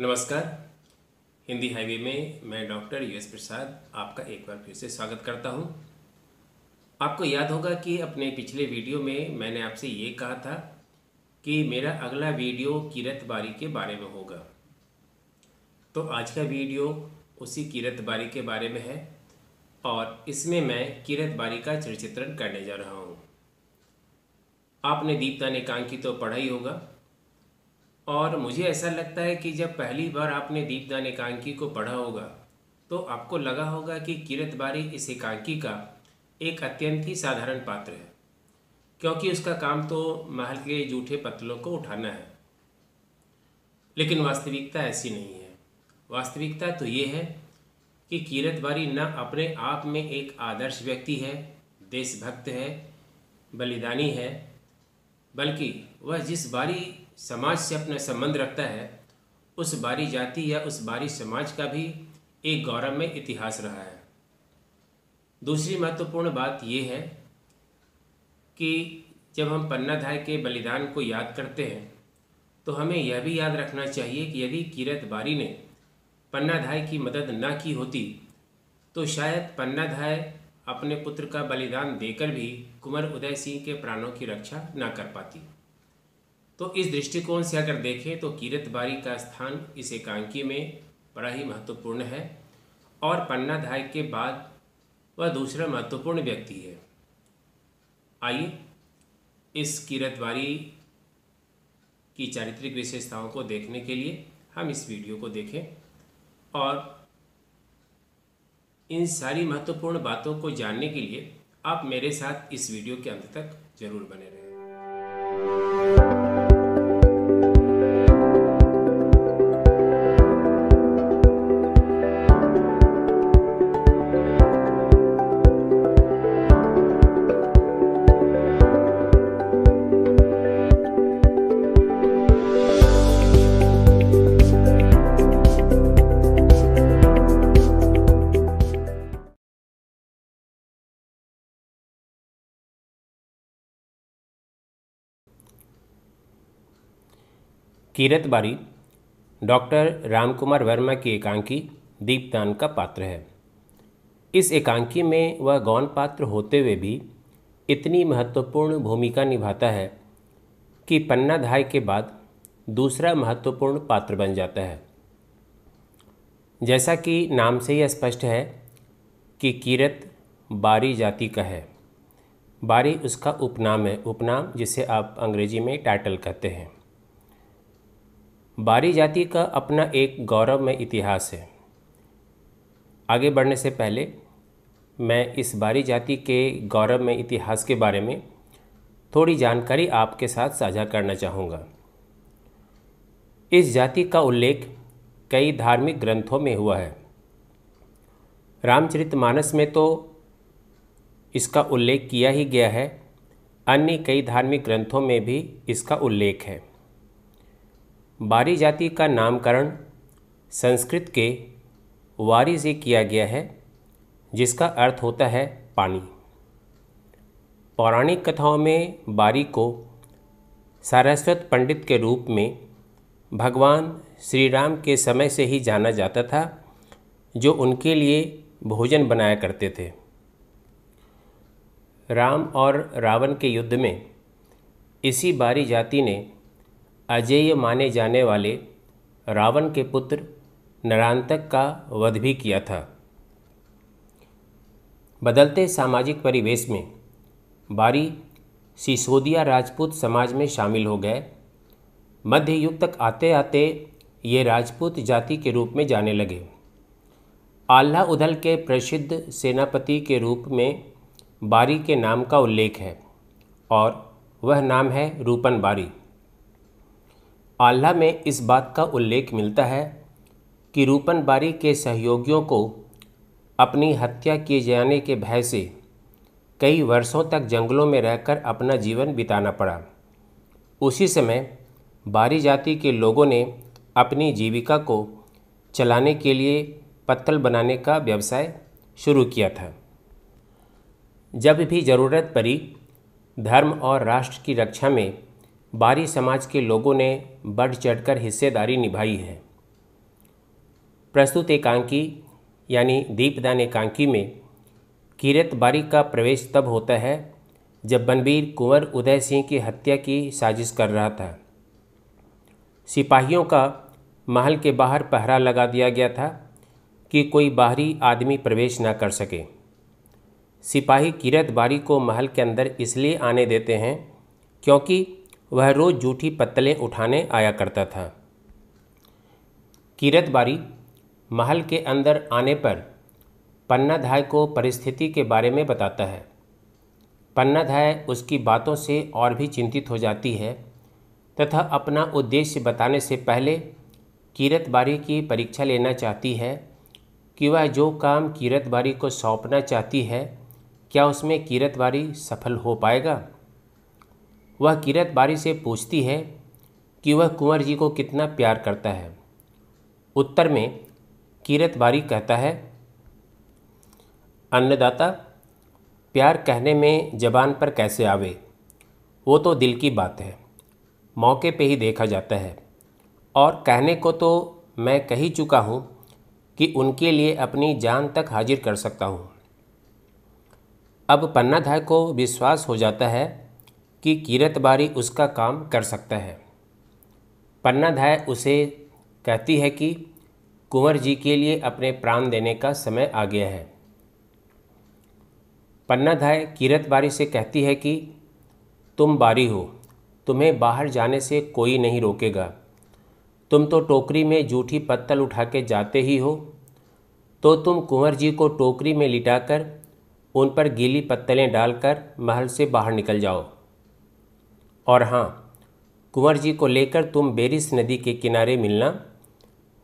नमस्कार हिंदी हाईवे में मैं डॉक्टर यूएस प्रसाद आपका एक बार फिर से स्वागत करता हूं आपको याद होगा कि अपने पिछले वीडियो में मैंने आपसे ये कहा था कि मेरा अगला वीडियो किरत बारी के बारे में होगा तो आज का वीडियो उसी किरत बारी के बारे में है और इसमें मैं किरत बारी का चरचित्रण करने जा रहा हूँ आपने ने कांकी तो पढ़ा ही होगा और मुझे ऐसा लगता है कि जब पहली बार आपने दीपदान एकांकी को पढ़ा होगा तो आपको लगा होगा कि किरत बारी इस एकांकी का एक अत्यंत ही साधारण पात्र है क्योंकि उसका काम तो महल के जूठे पत्तलों को उठाना है लेकिन वास्तविकता ऐसी नहीं है वास्तविकता तो ये है कि किरत बारी न अपने आप में एक आदर्श व्यक्ति है देशभक्त है बलिदानी है बल्कि वह जिस बारी समाज से अपना संबंध रखता है उस बारी जाति या उस बारी समाज का भी एक गौरवमय इतिहास रहा है दूसरी महत्वपूर्ण बात यह है कि जब हम पन्नाधाय के बलिदान को याद करते हैं तो हमें यह भी याद रखना चाहिए कि यदि किरत बारी ने पन्नाधाय की मदद ना की होती तो शायद पन्नाधाय अपने पुत्र का बलिदान देकर भी कुंवर उदय सिंह के प्राणों की रक्षा ना कर पाती तो इस दृष्टिकोण से अगर देखें तो कीरत बारी का स्थान इस एकांकी में बड़ा ही महत्वपूर्ण है और पन्नाधाय के बाद वह दूसरा महत्वपूर्ण व्यक्ति है आइए इस कीरत बारी की चारित्रिक विशेषताओं को देखने के लिए हम इस वीडियो को देखें और इन सारी महत्वपूर्ण बातों को जानने के लिए आप मेरे साथ इस वीडियो के अंत तक ज़रूर बने रहें कीरत बारी डॉक्टर रामकुमार वर्मा की एकांकी दीपदान का पात्र है इस एकांकी में वह गौन पात्र होते हुए भी इतनी महत्वपूर्ण भूमिका निभाता है कि पन्ना धाय के बाद दूसरा महत्वपूर्ण पात्र बन जाता है जैसा कि नाम से ही स्पष्ट है कि कीरत बारी जाति का है बारी उसका उपनाम है उपनाम जिसे आप अंग्रेजी में टाइटल कहते हैं बारी जाति का अपना एक गौरवमय इतिहास है आगे बढ़ने से पहले मैं इस बारी जाति के गौरवमय इतिहास के बारे में थोड़ी जानकारी आपके साथ साझा करना चाहूँगा इस जाति का उल्लेख कई धार्मिक ग्रंथों में हुआ है रामचरितमानस में तो इसका उल्लेख किया ही गया है अन्य कई धार्मिक ग्रंथों में भी इसका उल्लेख है बारी जाति का नामकरण संस्कृत के वारी से किया गया है जिसका अर्थ होता है पानी पौराणिक कथाओं में बारी को सारस्वत पंडित के रूप में भगवान श्री राम के समय से ही जाना जाता था जो उनके लिए भोजन बनाया करते थे राम और रावण के युद्ध में इसी बारी जाति ने अजेय माने जाने वाले रावण के पुत्र नरांतक का वध भी किया था बदलते सामाजिक परिवेश में बारी सिसोदिया राजपूत समाज में शामिल हो गए मध्य युग तक आते आते ये राजपूत जाति के रूप में जाने लगे आल्हा उधल के प्रसिद्ध सेनापति के रूप में बारी के नाम का उल्लेख है और वह नाम है रूपन बारी आल्ला में इस बात का उल्लेख मिलता है कि रूपन बारी के सहयोगियों को अपनी हत्या किए जाने के भय से कई वर्षों तक जंगलों में रहकर अपना जीवन बिताना पड़ा उसी समय बारी जाति के लोगों ने अपनी जीविका को चलाने के लिए पत्तल बनाने का व्यवसाय शुरू किया था जब भी ज़रूरत पड़ी धर्म और राष्ट्र की रक्षा में बारी समाज के लोगों ने बढ़ चढ़कर हिस्सेदारी निभाई है प्रस्तुत एकांकी यानी दीपदान एकांकी में कीरत बारी का प्रवेश तब होता है जब बनबीर कुंवर उदय सिंह की हत्या की साजिश कर रहा था सिपाहियों का महल के बाहर पहरा लगा दिया गया था कि कोई बाहरी आदमी प्रवेश ना कर सके सिपाही किरत बारी को महल के अंदर इसलिए आने देते हैं क्योंकि वह रोज़ जूठी पत्तलें उठाने आया करता था कीरत बारी महल के अंदर आने पर पन्नाधाय को परिस्थिति के बारे में बताता है पन्नाधाय उसकी बातों से और भी चिंतित हो जाती है तथा अपना उद्देश्य बताने से पहले कीरत बारी की परीक्षा लेना चाहती है कि वह जो काम कीरत बारी को सौंपना चाहती है क्या उसमें कीरत बारी सफल हो पाएगा वह किरत बारी से पूछती है कि वह कुंवर जी को कितना प्यार करता है उत्तर में किरत बारी कहता है अन्नदाता प्यार कहने में जबान पर कैसे आवे वो तो दिल की बात है मौके पे ही देखा जाता है और कहने को तो मैं कह ही चुका हूँ कि उनके लिए अपनी जान तक हाजिर कर सकता हूँ अब पन्नाधाय को विश्वास हो जाता है कि बारी उसका काम कर सकता है पन्नाधाय उसे कहती है कि कुंवर जी के लिए अपने प्राण देने का समय आ गया है पन्नाधाय बारी से कहती है कि तुम बारी हो तुम्हें बाहर जाने से कोई नहीं रोकेगा तुम तो टोकरी में जूठी पत्तल उठा के जाते ही हो तो तुम कुंवर जी को टोकरी में लिटाकर उन पर गीली पत्तलें डालकर महल से बाहर निकल जाओ और हाँ कुंवर जी को लेकर तुम बेरिस नदी के किनारे मिलना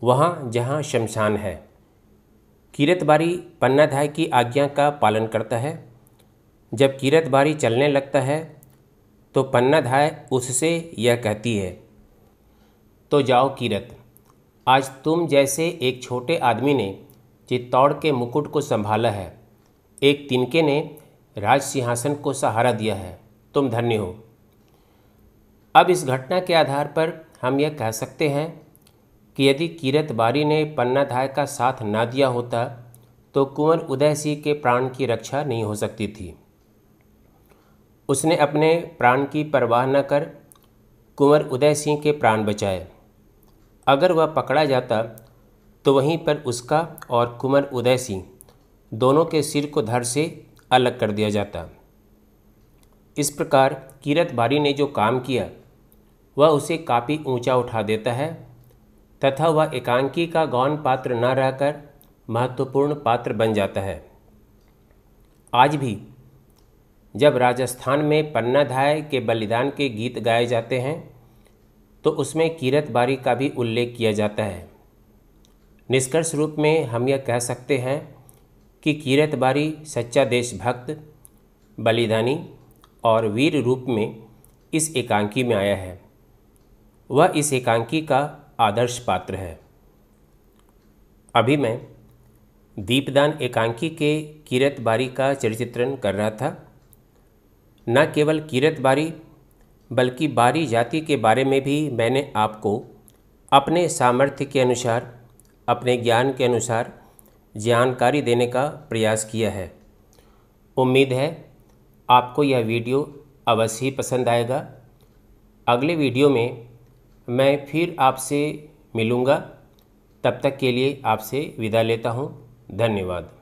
वहाँ जहाँ शमशान है कीरत पन्ना पन्नाधाय की आज्ञा का पालन करता है जब कीरत बारी चलने लगता है तो पन्नाधाय उससे यह कहती है तो जाओ कीरत आज तुम जैसे एक छोटे आदमी ने चित्तौड़ के मुकुट को संभाला है एक तिनके ने राज सिंहासन को सहारा दिया है तुम धन्य हो अब इस घटना के आधार पर हम यह कह सकते हैं कि यदि कीरत बारी ने पन्नाधाय का साथ ना दिया होता तो कुंवर उदय सिंह के प्राण की रक्षा नहीं हो सकती थी उसने अपने प्राण की परवाह न कर कुंवर उदय सिंह के प्राण बचाए अगर वह पकड़ा जाता तो वहीं पर उसका और कुंवर उदय सिंह दोनों के सिर को धर से अलग कर दिया जाता इस प्रकार कीरत बारी ने जो काम किया वह उसे काफ़ी ऊंचा उठा देता है तथा वह एकांकी का गौन पात्र न रहकर महत्वपूर्ण पात्र बन जाता है आज भी जब राजस्थान में पन्नाधाय के बलिदान के गीत गाए जाते हैं तो उसमें कीरत बारी का भी उल्लेख किया जाता है निष्कर्ष रूप में हम यह कह सकते हैं कि कीरत बारी सच्चा देशभक्त बलिदानी और वीर रूप में इस एकांकी में आया है वह इस एकांकी का आदर्श पात्र है अभी मैं दीपदान एकांकी के किरत बारी का चरित्रण कर रहा था न केवल किरत बारी बल्कि बारी जाति के बारे में भी मैंने आपको अपने सामर्थ्य के अनुसार अपने ज्ञान के अनुसार जानकारी देने का प्रयास किया है उम्मीद है आपको यह वीडियो अवश्य ही पसंद आएगा अगले वीडियो में मैं फिर आपसे मिलूँगा तब तक के लिए आपसे विदा लेता हूँ धन्यवाद